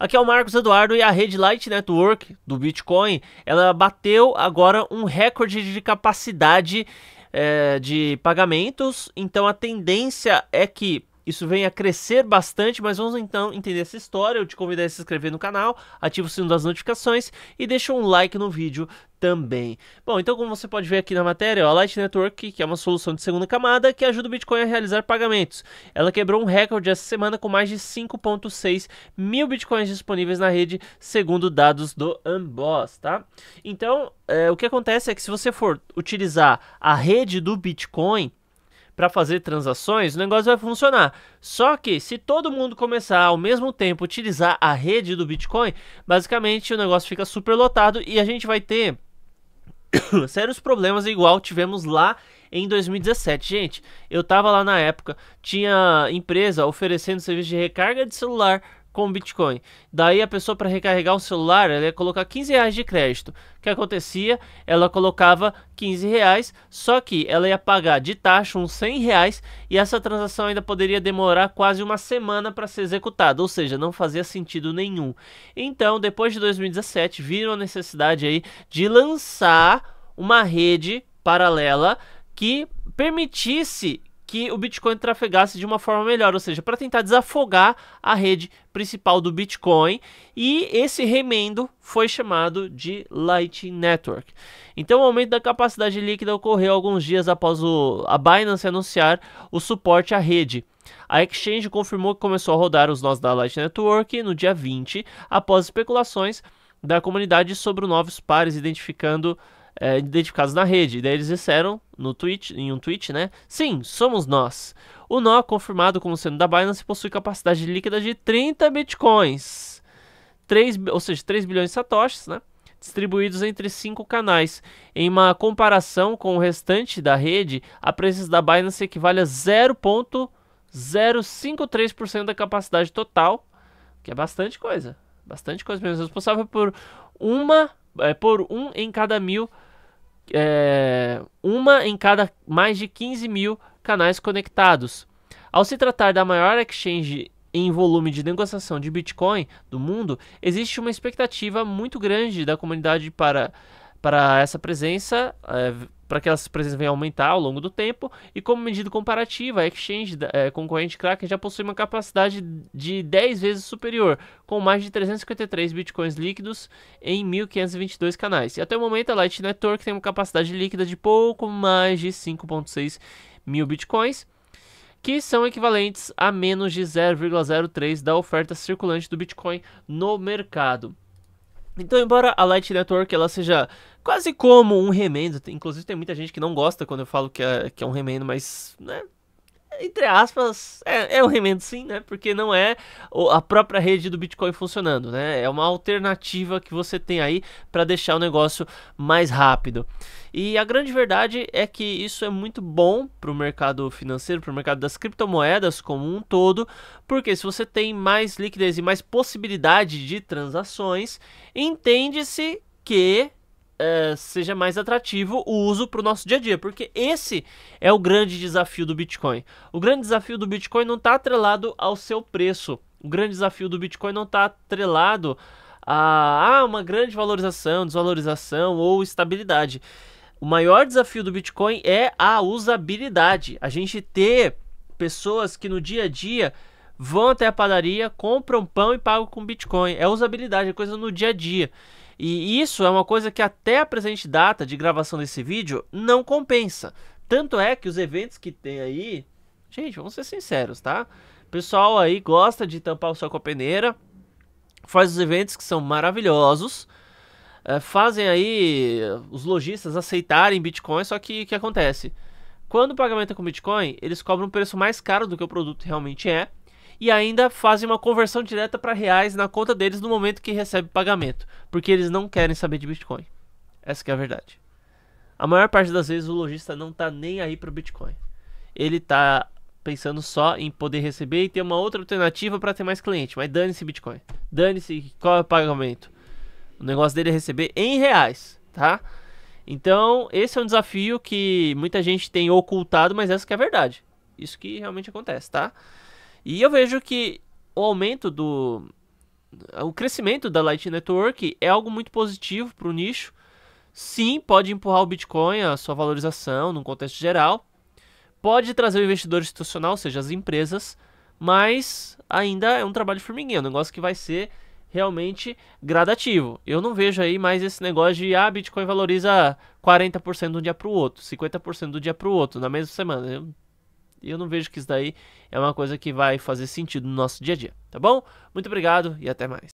Aqui é o Marcos Eduardo e a rede Light Network do Bitcoin, ela bateu agora um recorde de capacidade é, de pagamentos, então a tendência é que isso vem a crescer bastante, mas vamos então entender essa história. Eu te convido a se inscrever no canal, ativa o sino das notificações e deixa um like no vídeo também. Bom, então como você pode ver aqui na matéria, a Light Network, que é uma solução de segunda camada que ajuda o Bitcoin a realizar pagamentos. Ela quebrou um recorde essa semana com mais de 5.6 mil Bitcoins disponíveis na rede, segundo dados do Amboss, tá? Então, é, o que acontece é que se você for utilizar a rede do Bitcoin, para fazer transações, o negócio vai funcionar. Só que se todo mundo começar ao mesmo tempo utilizar a rede do Bitcoin, basicamente o negócio fica super lotado e a gente vai ter sérios problemas igual tivemos lá em 2017. Gente, eu tava lá na época, tinha empresa oferecendo serviço de recarga de celular com Bitcoin. Daí a pessoa para recarregar o celular, ela ia colocar 15 reais de crédito. O que acontecia? Ela colocava 15 reais, só que ela ia pagar de taxa uns 100 reais e essa transação ainda poderia demorar quase uma semana para ser executada, ou seja, não fazia sentido nenhum. Então, depois de 2017, viram a necessidade aí de lançar uma rede paralela que permitisse que o Bitcoin trafegasse de uma forma melhor, ou seja, para tentar desafogar a rede principal do Bitcoin. E esse remendo foi chamado de Lightning Network. Então, o aumento da capacidade líquida ocorreu alguns dias após o, a Binance anunciar o suporte à rede. A exchange confirmou que começou a rodar os nós da Lightning Network no dia 20, após especulações da comunidade sobre novos pares, identificando é, identificados na rede. E daí eles disseram no tweet, em um tweet, né? Sim, somos nós. O nó confirmado como sendo da Binance possui capacidade líquida de 30 bitcoins. 3, ou seja, 3 bilhões de satoshis, né? Distribuídos entre cinco canais. Em uma comparação com o restante da rede, a presença da Binance equivale a 0,053% da capacidade total, que é bastante coisa. Bastante coisa mesmo. Responsável por uma é, por um em cada mil, é, uma em cada mais de 15 mil canais conectados. Ao se tratar da maior exchange em volume de negociação de Bitcoin do mundo, existe uma expectativa muito grande da comunidade para, para essa presença. É, para que essas presenças venham aumentar ao longo do tempo. E como medida comparativa, a exchange é, concorrente Kraken já possui uma capacidade de 10 vezes superior, com mais de 353 bitcoins líquidos em 1.522 canais. E até o momento, a Light Network tem uma capacidade líquida de pouco mais de 5,6 mil bitcoins que são equivalentes a menos de 0,03 da oferta circulante do Bitcoin no mercado. Então, embora a Light Network ela seja quase como um remendo, inclusive tem muita gente que não gosta quando eu falo que é, que é um remendo, mas né, entre aspas, é, é um remendo sim, né? Porque não é a própria rede do Bitcoin funcionando, né? É uma alternativa que você tem aí para deixar o negócio mais rápido. E a grande verdade é que isso é muito bom para o mercado financeiro, para o mercado das criptomoedas como um todo, porque se você tem mais liquidez e mais possibilidade de transações, entende-se que eh, seja mais atrativo o uso para o nosso dia a dia, porque esse é o grande desafio do Bitcoin. O grande desafio do Bitcoin não está atrelado ao seu preço. O grande desafio do Bitcoin não está atrelado a, a ah, uma grande valorização, desvalorização ou estabilidade. O maior desafio do Bitcoin é a usabilidade. A gente ter pessoas que no dia a dia vão até a padaria, compram pão e pagam com Bitcoin. É usabilidade, é coisa no dia a dia. E isso é uma coisa que até a presente data de gravação desse vídeo não compensa. Tanto é que os eventos que tem aí... Gente, vamos ser sinceros, tá? O pessoal aí gosta de tampar o sol com a peneira, faz os eventos que são maravilhosos, eh, fazem aí eh, os lojistas aceitarem Bitcoin, só que o que acontece? Quando o pagamento é com Bitcoin, eles cobram um preço mais caro do que o produto realmente é, e ainda fazem uma conversão direta para reais na conta deles no momento que recebe pagamento, porque eles não querem saber de Bitcoin. Essa é a verdade. A maior parte das vezes o lojista não tá nem aí o Bitcoin. Ele tá pensando só em poder receber e ter uma outra alternativa para ter mais cliente, mas dane-se Bitcoin. Dane-se qual é o pagamento. O negócio dele é receber em reais, tá? Então, esse é um desafio que muita gente tem ocultado, mas essa é a verdade. Isso que realmente acontece, tá? E eu vejo que o aumento do. O crescimento da light Network é algo muito positivo para o nicho. Sim, pode empurrar o Bitcoin, a sua valorização, num contexto geral. Pode trazer o investidor institucional, ou seja, as empresas. Mas ainda é um trabalho de formiguinha, é um negócio que vai ser realmente gradativo. Eu não vejo aí mais esse negócio de ah, Bitcoin valoriza 40% de um dia para o outro, 50% do dia para o outro na mesma semana. E eu não vejo que isso daí é uma coisa que vai fazer sentido no nosso dia a dia, tá bom? Muito obrigado e até mais.